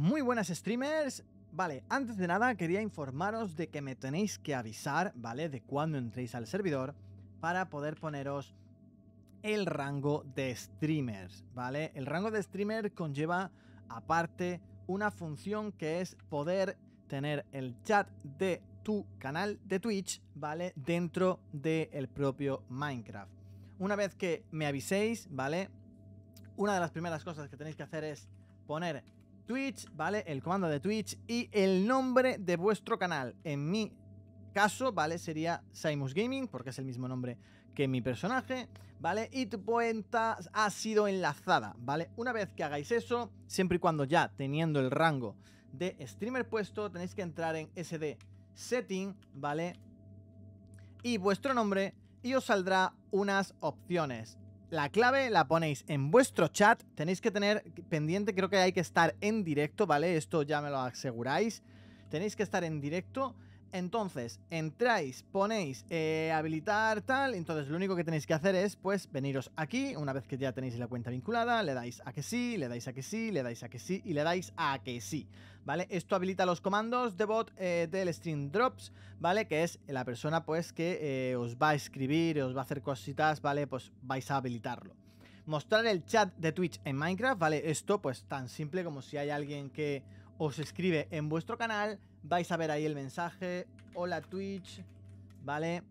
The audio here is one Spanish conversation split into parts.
Muy buenas streamers. Vale, antes de nada quería informaros de que me tenéis que avisar, ¿vale? De cuando entréis al servidor para poder poneros el rango de streamers, ¿vale? El rango de streamer conlleva aparte una función que es poder tener el chat de tu canal de Twitch, ¿vale? Dentro del propio Minecraft. Una vez que me aviséis, ¿vale? Una de las primeras cosas que tenéis que hacer es poner Twitch, ¿vale? El comando de Twitch y el nombre de vuestro canal. En mi caso, ¿vale? Sería Simus Gaming, porque es el mismo nombre que mi personaje, ¿vale? Y tu cuenta ha sido enlazada, ¿vale? Una vez que hagáis eso, siempre y cuando ya teniendo el rango de streamer puesto, tenéis que entrar en SD Setting, ¿vale? Y vuestro nombre y os saldrá unas opciones. La clave la ponéis en vuestro chat. Tenéis que tener pendiente, creo que hay que estar en directo, ¿vale? Esto ya me lo aseguráis. Tenéis que estar en directo entonces, entráis, ponéis eh, habilitar tal, entonces lo único que tenéis que hacer es pues veniros aquí, una vez que ya tenéis la cuenta vinculada, le dais a que sí, le dais a que sí, le dais a que sí y le dais a que sí, ¿vale? Esto habilita los comandos de bot eh, del stream drops, ¿vale? Que es la persona pues que eh, os va a escribir, os va a hacer cositas, ¿vale? Pues vais a habilitarlo mostrar el chat de Twitch en Minecraft, ¿vale? Esto pues tan simple como si hay alguien que os escribe en vuestro canal vais a ver ahí el mensaje, hola Twitch, ¿vale?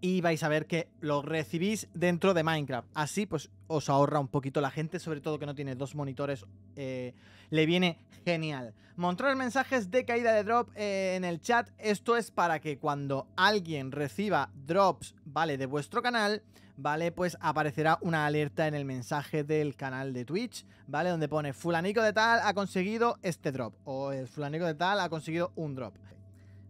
Y vais a ver que lo recibís dentro de Minecraft. Así pues os ahorra un poquito la gente, sobre todo que no tiene dos monitores, eh, le viene genial. Mostrar mensajes de caída de drop eh, en el chat, esto es para que cuando alguien reciba drops, ¿vale? De vuestro canal, ¿vale? Pues aparecerá una alerta en el mensaje del canal de Twitch, ¿vale? Donde pone fulanico de tal ha conseguido este drop o el fulanico de tal ha conseguido un drop.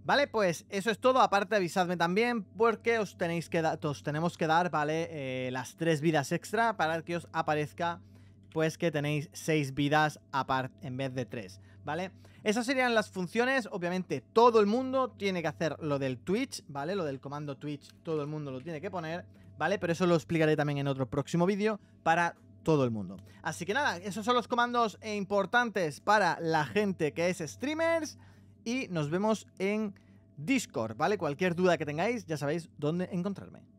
Vale, pues eso es todo. Aparte, avisadme también porque os, tenéis que os tenemos que dar, ¿vale? Eh, las tres vidas extra para que os aparezca, pues que tenéis seis vidas aparte en vez de tres, ¿vale? Esas serían las funciones. Obviamente, todo el mundo tiene que hacer lo del Twitch, ¿vale? Lo del comando Twitch, todo el mundo lo tiene que poner. ¿vale? Pero eso lo explicaré también en otro próximo vídeo para todo el mundo. Así que nada, esos son los comandos importantes para la gente que es streamers y nos vemos en Discord, ¿vale? Cualquier duda que tengáis, ya sabéis dónde encontrarme.